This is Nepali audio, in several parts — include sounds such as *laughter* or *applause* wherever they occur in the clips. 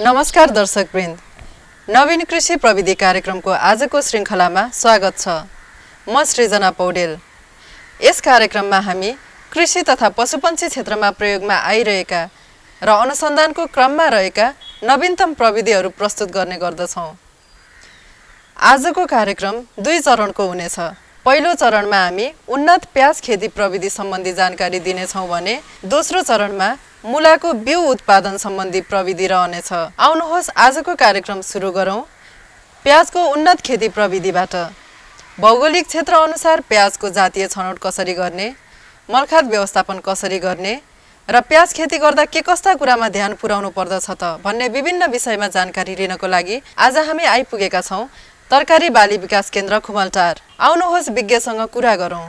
नमस्कार दर्शक नवीन कृषि प्रविधि कार्यक्रमको आजको श्रृङ्खलामा स्वागत छ म सृजना पौडेल यस कार्यक्रममा हामी कृषि तथा पशुपन्छी क्षेत्रमा प्रयोगमा आइरहेका र अनुसन्धानको क्रममा रहेका नवीनतम प्रविधिहरू प्रस्तुत गर्ने गर्दछौँ आजको कार्यक्रम दुई चरणको हुनेछ पहिलो चरणमा हामी उन्नत प्याज खेती प्रविधि सम्बन्धी जानकारी दिनेछौँ भने दोस्रो चरणमा मुलाको बिउ उत्पादन सम्बन्धी प्रविधि रहनेछ आउनुहोस् आजको कार्यक्रम सुरु गरौँ प्याजको उन्नत खेती प्रविधिबाट भौगोलिक क्षेत्र अनुसार प्याजको जातीय छनौट कसरी गर्ने मलखात व्यवस्थापन कसरी गर्ने र प्याज खेती गर्दा के कस्ता कुरामा ध्यान पुर्याउनु पर्दछ त भन्ने विभिन्न विषयमा जानकारी लिनको लागि आज हामी आइपुगेका छौँ तरकारी बाली विकास केन्द्र खुमलटार आउनुहोस् विज्ञसँग कुरा गरौँ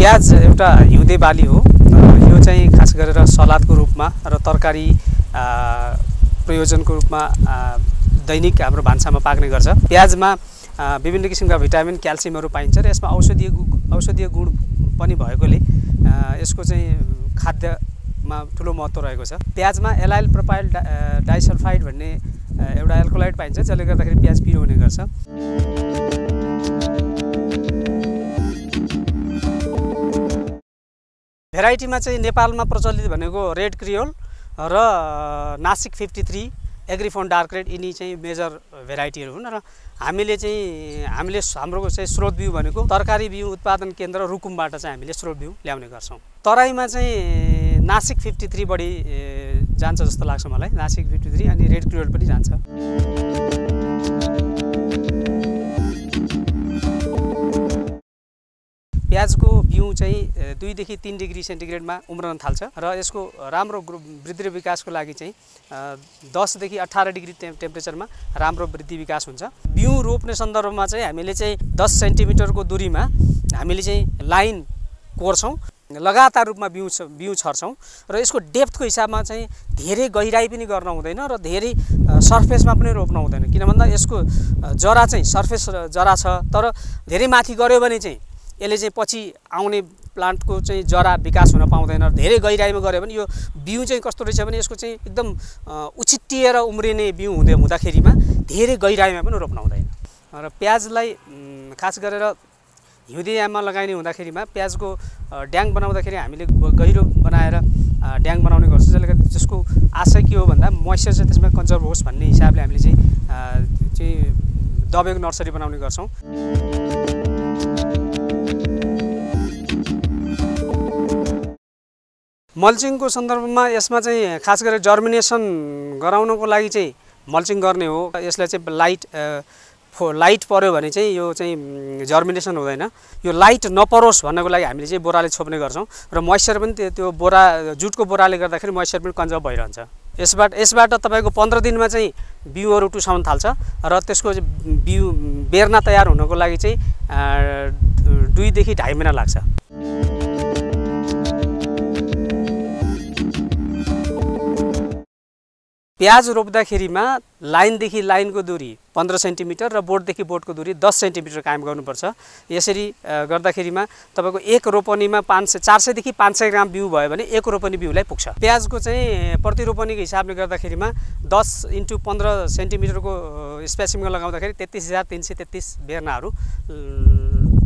प्याज एउटा हिउँदे बाली हो यो चाहिँ खास गरेर सलादको रूपमा र तरकारी प्रयोजनको रूपमा दैनिक हाम्रो भान्सामा पाक्ने गर्छ प्याजमा विभिन्न किसिमका भिटामिन क्याल्सियमहरू पाइन्छ र यसमा औषधीय औषधीय गुण पनि भएकोले यसको चाहिँ खाद्यमा ठुलो महत्त्व रहेको छ प्याजमा एलाइल प्रोपाइल डा डाइसल्फाइड भन्ने एउटा एल्कोलाइड पाइन्छ जसले गर्दाखेरि प्याज पिरो हुने गर्छ भेराइटीमा चाहिँ नेपालमा प्रचलित भनेको रेड क्रियोल र Nashik fifty three Agrifound dark red यिनी चाहिँ मेजर भेराइटीहरू हुन् र हामीले चाहिँ हामीले हाम्रो चाहिँ स्रोत बिउ भनेको तरकारी बिउ उत्पादन केन्द्र रुकुमबाट चाहिँ हामीले स्रोत बिउ ल्याउने गर्छौँ तराईमा चाहिँ नासिक फिफ्टी थ्री बढी जान्छ जस्तो लाग्छ मलाई नासिक फिफ्टी थ्री अनि रेड क्रियोल पनि जान्छ प्याजको बिउ चाहिँ दुईदेखि तिन डिग्री सेन्टिग्रेडमा उम्रन थाल्छ र यसको राम्रो वृद्धि र विकासको लागि चाहिँ दसदेखि अठार डिग्री टे टेम्परेचरमा राम्रो वृद्धि विकास हुन्छ बिउ रोप्ने सन्दर्भमा चाहिँ हामीले चाहिँ दस सेन्टिमिटरको दुरीमा हामीले चाहिँ लाइन कोर्छौँ लगातार रूपमा बिउ बिउ छर्छौँ र यसको डेप्थको हिसाबमा चाहिँ धेरै गहिराई पनि गर्न हुँदैन र धेरै सर्फेसमा पनि रोप्न हुँदैन किन भन्दा यसको जरा चाहिँ सर्फेस जरा छ तर धेरै माथि गऱ्यो भने चाहिँ यसले चाहिँ पछि आउने प्लान्टको चाहिँ जरा विकास हुन पाउँदैन धेरै गहिराइमा गऱ्यो भने यो बिउ चाहिँ कस्तो रहेछ भने यसको चाहिँ एकदम उछिट्टिएर उम्रिने बिउ हुँदै हुँदाखेरिमा धेरै गहिराइमा पनि रोप्न हुँदैन र प्याजलाई खास गरेर हिउँदे हिउँदियामा लगाइने हुँदाखेरिमा प्याजको ड्याङ बनाउँदाखेरि हामीले गहिरो बनाएर ड्याङ बनाउने गर्छौँ जसले गर्दा त्यसको आशय के हो भन्दा मोइस्चर चाहिँ त्यसमा कन्जर्भ होस् भन्ने हिसाबले हामीले चाहिँ चाहिँ दबाईको नर्सरी बनाउने गर्छौँ मल्चिङको सन्दर्भमा यसमा चाहिँ खास गरेर जर्मिनेसन गराउनको लागि चाहिँ मल्चिङ गर्ने हो यसलाई चाहिँ लाइट फो लाइट पऱ्यो भने चाहिँ यो चाहिँ जर्मिनेसन हुँदैन यो लाइट नपरोस् भन्नको लागि हामीले चाहिँ बोराले छोप्ने गर्छौँ र मोइस्चर पनि त्यो त्यो बोरा जुटको बोराले गर्दाखेरि मोइस्चर पनि कन्जर्भ भइरहन्छ यसबाट यसबाट तपाईँको पन्ध्र दिनमा चाहिँ बिउहरू टुसाउन थाल्छ र त्यसको बिउ बेर्ना तयार हुनको लागि चाहिँ दुईदेखि ढाई महिना लाग्छ प्याज रोप्दाखेरिमा लाइनदेखि लाइनको दुरी पन्ध्र सेन्टिमिटर र बोटदेखि बोटको दुरी दस सेन्टिमिटर कायम गर्नुपर्छ यसरी गर्दाखेरिमा तपाईँको एक रोपनीमा पाँच सय चार सयदेखि पाँच सय ग्राम बिउ भयो भने एक रोपनी बिउलाई पुग्छ प्याजको चाहिँ प्रतिरोपनीको हिसाबले गर्दाखेरिमा दस इन्टु पन्ध्र सेन्टिमिटरको स्पेसिङमा लगाउँदाखेरि तेत्तिस हजार तिन सय तेत्तिस बेर्नाहरू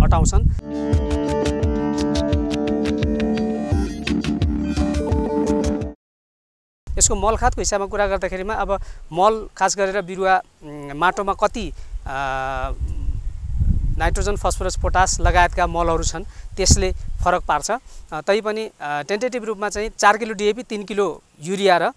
अटाउँछन् यसको मल खादको हिसाबमा कुरा गर्दाखेरिमा अब मल खास गरेर बिरुवा माटोमा कति नाइट्रोजन फस्फोरस पोटास लगायतका मलहरू छन् त्यसले फरक पार्छ तैपनि टेन्टेटिभ रूपमा चाहिँ चार किलो डिएपी तिन किलो युरिया र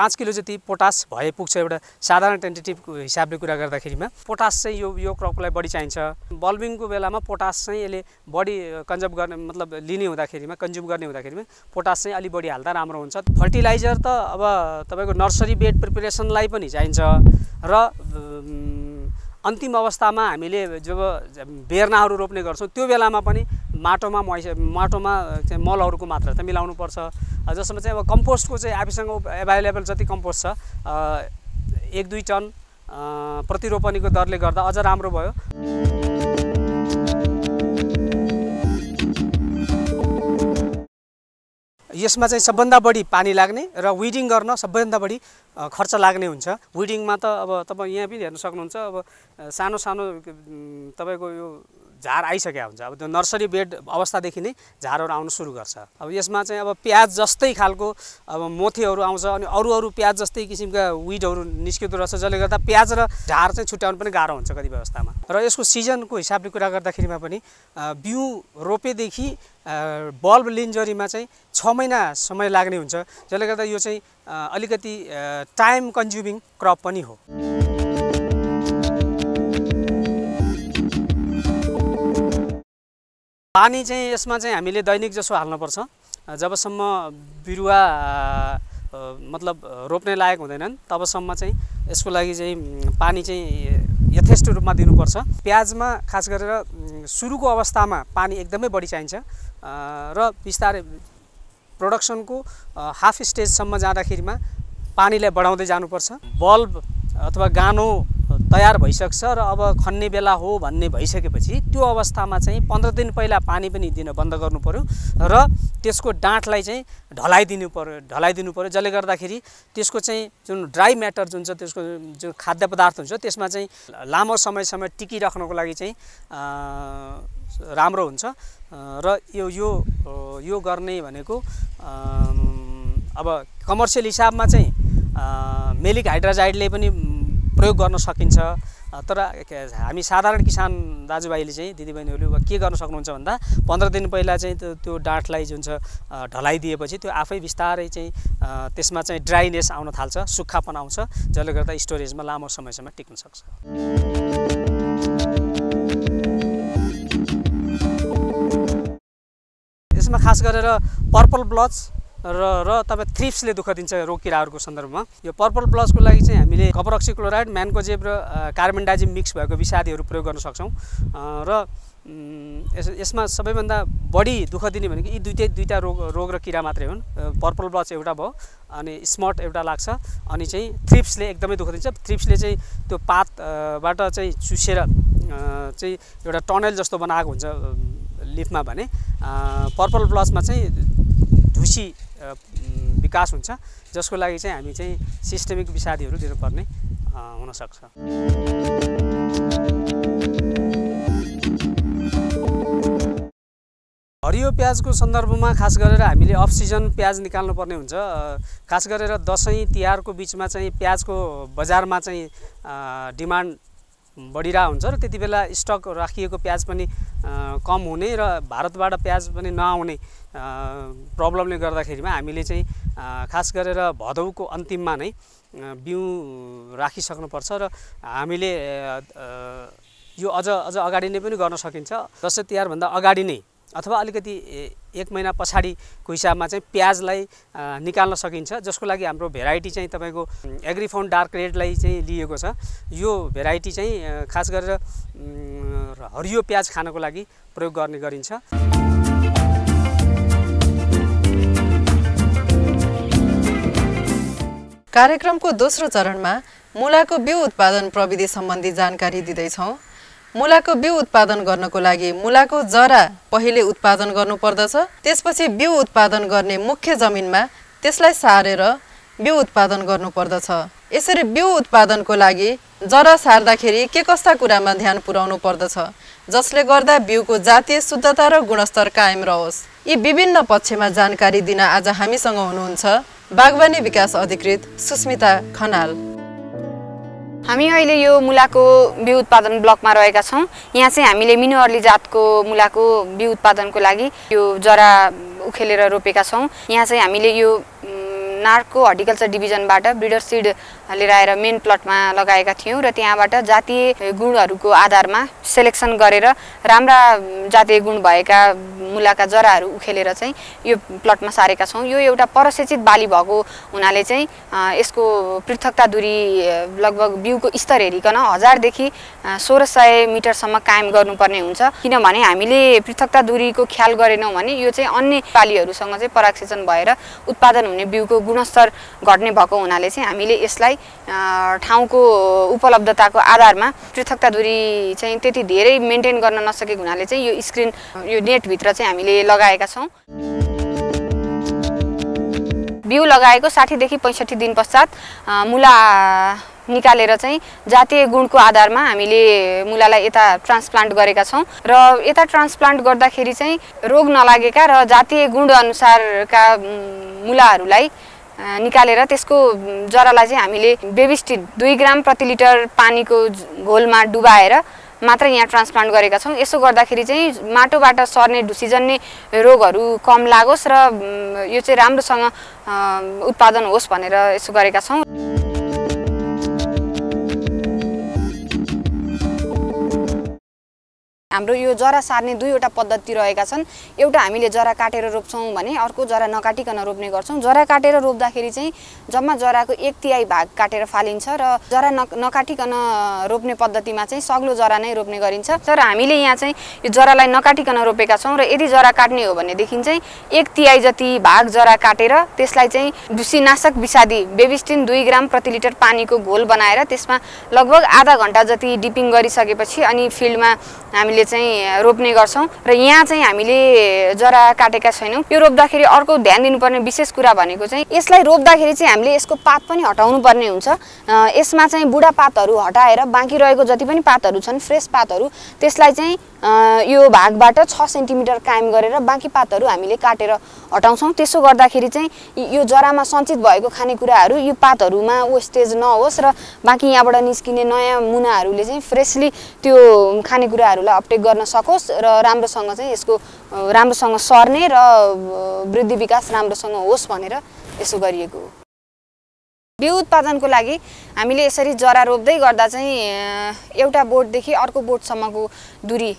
पाँच किलो जति पोटास भए पुग्छ एउटा साधारण टेन्टेटिभ हिसाबले कुरा गर्दाखेरिमा पोटास चाहिँ यो यो क्रपलाई बढी चाहिन्छ बल्बिङको बेलामा पोटास चाहिँ यसले बढी कन्जर्भ गर्ने मतलब लिने हुँदाखेरिमा कन्ज्युम गर्ने हुँदाखेरिमा पोटास चाहिँ अलिक बढी हाल्दा राम्रो हुन्छ फर्टिलाइजर त अब तपाईँको नर्सरी बेड प्रिपेरेसनलाई पनि चाहिन्छ र अन्तिम अवस्थामा हामीले जब बेर्नाहरू रोप्ने गर्छौँ त्यो बेलामा पनि माटोमा मै माटोमा चाहिँ मलहरूको मात्रा चाहिँ मिलाउनुपर्छ जसमा चाहिँ अब कम्पोस्टको चाहिँ आफूसँग एभाइलेबल जति कम्पोस्ट छ एक दुई टन प्रतिरोपनीको दरले गर्दा अझ राम्रो भयो यसमा चाहिँ सबभन्दा बढी पानी लाग्ने र विडिङ गर्न सबभन्दा बढी खर्च लाग्ने हुन्छ विडिङमा त अब तपाईँ यहाँ पनि हेर्न सक्नुहुन्छ अब सानो सानो तपाईँको यो झार आइसकेका हुन्छ अब त्यो नर्सरी बेड अवस्थादेखि नै झारहरू आउनु सुरु गर्छ अब यसमा चाहिँ अब प्याज जस्तै खालको अब मोथेहरू आउँछ अनि अरू अरू प्याज जस्तै किसिमका विडहरू निस्किँदो रहेछ जसले गर्दा प्याज र झार चाहिँ छुट्याउनु पनि गाह्रो हुन्छ कति व्यवस्थामा र यसको सिजनको हिसाबले कुरा गर्दाखेरिमा पनि बिउ रोपेदेखि बल्ब लिन्जरीमा चाहिँ छ महिना समय लाग्ने हुन्छ जसले गर्दा यो चाहिँ अलिकति टाइम कन्ज्युमिङ क्रप पनि हो पानी चाहिँ यसमा चाहिँ हामीले दैनिक जसो हाल्नुपर्छ जबसम्म बिरुवा मतलब रोप्ने लायक हुँदैनन् तबसम्म चाहिँ यसको लागि चाहिँ पानी चाहिँ यथेष्ट रूपमा दिनुपर्छ प्याजमा खास गरेर सुरुको अवस्थामा पानी एकदमै बढी चाहिन्छ र बिस्तारै प्रडक्सनको हाफ स्टेजसम्म जाँदाखेरिमा पानीलाई बढाउँदै जानुपर्छ बल्ब अथवा गानो तयार भइसक्छ र अब खन्ने बेला हो भन्ने भइसकेपछि त्यो अवस्थामा चाहिँ पन्ध्र दिन पहिला पानी पनि दिन बन्द गर्नु पऱ्यो र त्यसको डाँटलाई चाहिँ ढलाइदिनु पऱ्यो ढलाइदिनु पऱ्यो जसले गर्दाखेरि त्यसको चाहिँ जुन ड्राई म्याटर जुन छ त्यसको जुन खाद्य पदार्थ हुन्छ त्यसमा चाहिँ लामो समयसम्म टिकिराख्नको लागि चाहिँ राम्रो हुन्छ र यो यो यो गर्ने भनेको अब कमर्सियल हिसाबमा चाहिँ मेलिक हाइड्राजाइडले पनि प्रयोग गर्न सकिन्छ तर हामी साधारण किसान दाजुभाइले चाहिँ दिदीबहिनीहरूले के गर्न सक्नुहुन्छ भन्दा पन्ध्र दिन पहिला चाहिँ त्यो डाँठलाई जुन छ ढलाइदिएपछि त्यो आफै बिस्तारै चाहिँ त्यसमा चाहिँ ड्राइनेस आउन थाल्छ सुक्खापन आउँछ जसले गर्दा स्टोरेजमा लामो समयसम्म टिक्न सक्छ यसमा खास गरेर पर्पल ब्लच र र तपाईँ थ्रिप्सले दुःख दिन्छ रोग किराहरूको सन्दर्भमा यो पर्पल ब्लसको लागि चाहिँ हामीले कपरक्सिक्लोराइड क्लोराइड म्यान्कोजेब र कार्बन डाइजिम मिक्स भएको विषादीहरू प्रयोग गर्न सक्छौँ र यस यसमा सबैभन्दा बढी दुःख दिने भनेको यी दुइटै दुईवटा रोग रोग र किरा मात्रै हुन् पर्पल ब्लच एउटा भयो अनि स्मर्ट एउटा लाग्छ अनि चाहिँ थ्रिप्सले एकदमै दुःख दिन्छ थ्रिप्सले चाहिँ त्यो पातबाट चाहिँ चुसेर चाहिँ एउटा टनल जस्तो बनाएको हुन्छ लिफमा भने पर्पल ब्लचमा चाहिँ ढुसी विकास हुन्छ जसको लागि चाहिँ हामी चाहिँ सिस्टमिक विषादीहरू दिनुपर्ने हुनसक्छ हरियो प्याजको सन्दर्भमा खास गरेर हामीले अफ सिजन प्याज निकाल्नुपर्ने हुन्छ खास गरेर दसैँ तिहारको बिचमा चाहिँ प्याजको बजारमा चाहिँ डिमान्ड बढिरहेको हुन्छ र त्यति बेला स्टक राखिएको प्याज पनि कम हुने र भारतबाट प्याज पनि नआउने प्रब्लमले गर्दाखेरिमा हामीले चाहिँ खास गरेर भदौको अन्तिममा नै बिउ राखिसक्नुपर्छ र हामीले यो अझ अझ अगाडि नै पनि गर्न सकिन्छ दसैँ तिहारभन्दा अगाडि नै अथवा अलिकति एक महिना पछाडिको हिसाबमा चाहिँ प्याजलाई निकाल्न सकिन्छ जसको लागि हाम्रो भेराइटी चाहिँ तपाईँको एग्रिफोन डार्क रेडलाई चाहिँ लिएको छ यो भेराइटी चाहिँ खास गरेर हरियो प्याज खानको लागि प्रयोग गर्ने गरिन्छ कार्यक्रमको दोस्रो चरणमा मुलाको बिउ उत्पादन प्रविधि सम्बन्धी जानकारी दिँदैछौँ मुलाको बिउ उत्पादन गर्नको लागि मुलाको जरा पहिले उत्पादन गर्नुपर्दछ त्यसपछि बिउ उत्पादन गर्ने मुख्य जमिनमा त्यसलाई सारेर बिउ उत्पादन गर्नुपर्दछ यसरी बिउ उत्पादनको लागि जरा सार्दाखेरि के कस्ता कुरामा ध्यान पुर्याउनु पर्दछ जसले गर्दा बिउको जातीय शुद्धता र गुणस्तर कायम रहोस् यी विभिन्न पक्षमा जानकारी दिन आज हामीसँग हुनुहुन्छ बागवानी विकास अधिकृत सुस्मिता खनाल हामी अहिले यो मुलाको बिउ उत्पादन ब्लकमा रहेका छौँ यहाँ चाहिँ हामीले मिनुअर्ली जातको मुलाको बिउ उत्पादनको लागि यो जरा उखेलेर रोपेका छौँ यहाँ चाहिँ हामीले यो नार्कको हर्टिकल्चर डिभिजनबाट ब्रिडर सिड लिएर आएर मेन प्लटमा लगाएका थियौँ र त्यहाँबाट जातीय गुणहरूको आधारमा सेलेक्सन गरेर राम्रा जातीय गुण भएका मुलाका जराहरू उखेलेर चाहिँ यो प्लटमा सारेका छौँ यो एउटा परसेचित बाली भएको हुनाले चाहिँ यसको पृथकता दूरी लगभग बिउको स्तर हेरिकन हजारदेखि सोह्र सय मिटरसम्म कायम गर्नुपर्ने हुन्छ किनभने हामीले पृथकता दूरीको ख्याल गरेनौँ भने यो चाहिँ अन्य बालीहरूसँग चाहिँ परागसेचन भएर उत्पादन हुने बिउको गुणस्तर घट्ने भएको हुनाले चाहिँ हामीले यसलाई ठाउँको उपलब्धताको आधारमा पृथकता दूरी चाहिँ त्यति धेरै मेन्टेन गर्न नसकेको हुनाले चाहिँ यो स्क्रिन यो नेटभित्र चाहिँ हामीले लगाएका छौँ बिउ लगाएको साठीदेखि पैँसठी दिन पश्चात मुला निकालेर चाहिँ जातीय गुणको आधारमा हामीले मुलालाई यता ट्रान्सप्लान्ट गरेका छौँ र यता ट्रान्सप्लान्ट गर्दाखेरि चाहिँ रोग नलागेका र जातीय गुण अनुसारका मुलाहरूलाई निकालेर त्यसको जरालाई चाहिँ हामीले बेबिस्टिड दुई ग्राम प्रति लिटर पानीको घोलमा डुबाएर मात्र यहाँ ट्रान्सप्लान्ट गरेका छौँ यसो गर्दाखेरि चाहिँ माटोबाट सर्ने ढुसिजन्ने रोगहरू कम लागोस् र यो चाहिँ राम्रोसँग उत्पादन होस् भनेर यसो गरेका छौँ हाम्रो यो जरा सार्ने दुईवटा पद्धति रहेका छन् एउटा हामीले जरा काटेर रोप्छौँ भने अर्को जरा नकाटिकन रोप्ने गर्छौँ जरा काटेर रोप्दाखेरि चाहिँ जम्मा जराको एक तिहाई भाग काटेर फालिन्छ र जरा नकाटिकन रोप्ने पद्धतिमा चाहिँ सग्लो जरा नै रोप्ने गरिन्छ तर हामीले यहाँ चाहिँ यो जरालाई नकाटिकन रोपेका छौँ र यदि जरा काट्ने हो भनेदेखि चाहिँ एक तिहाई जति भाग जरा काटेर त्यसलाई चाहिँ दुसीनाशक विषादी बेबिस्टिन दुई ग्राम प्रति लिटर पानीको घोल बनाएर त्यसमा लगभग आधा घन्टा जति डिपिङ गरिसकेपछि अनि फिल्डमा हामीले चाहिँ रोप्ने गर्छौँ र यहाँ चाहिँ हामीले जरा काटेका छैनौँ यो रोप्दाखेरि अर्को ध्यान दिनुपर्ने विशेष कुरा भनेको चाहिँ यसलाई रोप्दाखेरि चाहिँ हामीले यसको पात पनि हटाउनु पर्ने हुन्छ यसमा चाहिँ बुढा पातहरू हटाएर बाँकी रहेको जति पनि पातहरू छन् फ्रेस पातहरू त्यसलाई चाहिँ यो भागबाट छ सेन्टिमिटर कायम गरेर बाँकी पातहरू हामीले काटेर हटाउँछौँ त्यसो गर्दाखेरि चाहिँ यो जरामा सञ्चित भएको खानेकुराहरू यो पातहरूमा वेस्टेज नहोस् र बाँकी यहाँबाट निस्किने नयाँ मुनाहरूले चाहिँ फ्रेसली त्यो खानेकुराहरूलाई अपटेक सहयोग गर्न सकोस् र राम्रोसँग चाहिँ यसको राम्रोसँग सर्ने र वृद्धि विकास राम्रोसँग होस् भनेर यसो गरिएको हो बिउ उत्पादनको लागि हामीले यसरी जरा रोप्दै गर्दा चाहिँ एउटा बोटदेखि अर्को बोटसम्मको दुरी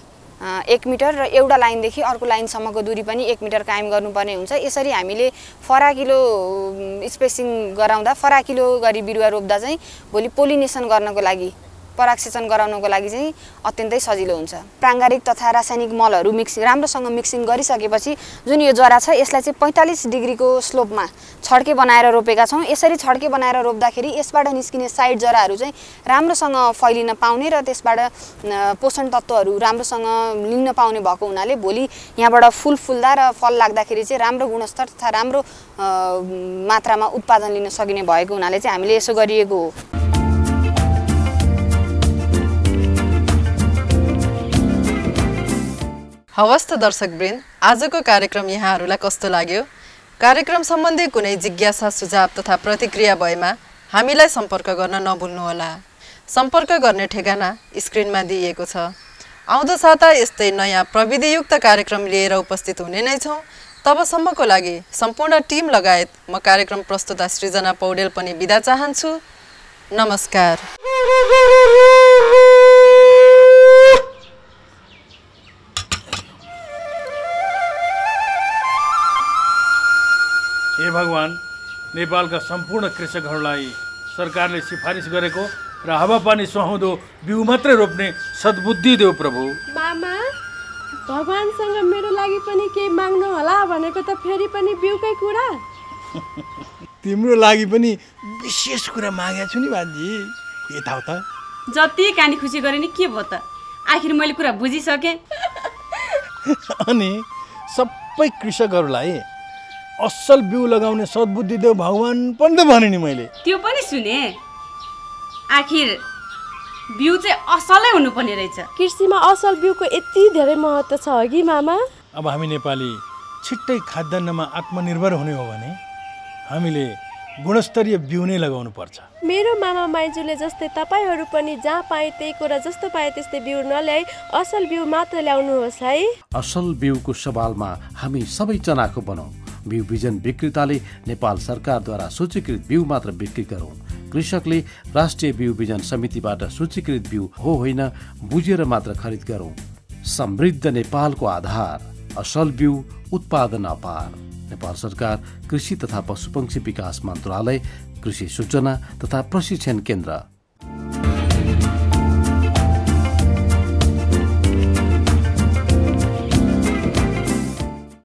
एक मिटर र एउटा लाइनदेखि अर्को लाइनसम्मको दुरी पनि एक मिटर कायम गर्नुपर्ने हुन्छ यसरी हामीले फराकिलो स्पेसिङ गराउँदा फराकिलो गरी बिरुवा रोप्दा चाहिँ भोलि पोलिनेसन गर्नको लागि परागसेचन गराउनको लागि चाहिँ अत्यन्तै सजिलो हुन्छ प्राङ्गारिक तथा रासायनिक मलहरू मिक्सिङ राम्रोसँग मिक्सिङ गरिसकेपछि जुन यो जरा छ यसलाई चाहिँ पैँतालिस डिग्रीको स्लोपमा छड्के बनाएर रोपेका छौँ यसरी छड्के बनाएर रोप्दाखेरि यसबाट निस्किने साइड जराहरू चाहिँ राम्रोसँग फैलिन पाउने र त्यसबाट पोषण तत्त्वहरू राम्रोसँग लिन पाउने भएको हुनाले भोलि यहाँबाट फुल फुल्दा र फल लाग्दाखेरि चाहिँ राम्रो गुणस्तर तथा राम्रो मात्रामा उत्पादन लिन सकिने भएको हुनाले चाहिँ हामीले यसो गरिएको हो हवस् त दर्शक वृन्द आजको कार्यक्रम यहाँहरूलाई कस्तो लाग्यो कार्यक्रम सम्बन्धी कुनै जिज्ञासा सुझाव तथा प्रतिक्रिया भएमा हामीलाई सम्पर्क गर्न नभुल्नुहोला सम्पर्क गर्ने ठेगाना स्क्रिनमा दिइएको छ आउँदो साता यस्तै नयाँ प्रविधियुक्त कार्यक्रम लिएर उपस्थित हुने नै छौँ तबसम्मको लागि सम्पूर्ण टिम लगायत म कार्यक्रम प्रस्तुता सृजना पौडेल पनि बिदा चाहन्छु नमस्कार भगवान नेपालका सम्पूर्ण कृषकहरूलाई सरकारले सिफारिस गरेको र हावापानी सुहाउँदो बिउ मात्रै रोप्ने सद्बुद्धि देऊ प्रभु मामा भगवान्सँग मेरो लागि पनि केही माग्नु होला भनेको त फेरि पनि बिउकै कुरा *laughs* तिम्रो लागि पनि विशेष कुरा मागेको छु नि भान्जी त जति कानी खुसी गरे नि के भयो त आखिर मैले कुरा बुझिसकेँ *laughs* अनि सबै कृषकहरूलाई असल बिउ लगाउने सद्बुद्धि देऊ भगवान् पनि त भने नि मैले त्यो पनि सुने आखिर बिउ चाहिँ असलै हुनुपर्ने रहेछ कृषिमा असल बिउको यति धेरै महत्त्व छ कि मामा अब हामी नेपाली छिट्टै खाद्यान्नमा आत्मनिर्भर हुने हो भने हामीले गुणस्तरीय बिउ नै लगाउनु पर्छ मेरो मामा माइजूले जस्तै तपाईँहरू पनि जहाँ पाए त्यही कुरा जस्तो पाए त्यस्तै बिउ नल्याई असल बिउ मात्र ल्याउनुहोस् है असल बिउको सवालमा हामी सबै चनाको बनाऊ बिउ बिजन विक्रेताले नेपाल सरकारद्वारा सूचीकृत बिउ मात्र बिक्री गरौँ कृषकले राष्ट्रिय बिउ बिजन समितिबाट सूचीकृत बिउ हो होइन बुझेर मात्र खरिद गरौँ समृद्ध नेपालको आधार असल बिउ उत्पादन अपार नेपाल सरकार कृषि तथा पशुपक्षी विकास मन्त्रालय कृषि सूचना तथा प्रशिक्षण केन्द्र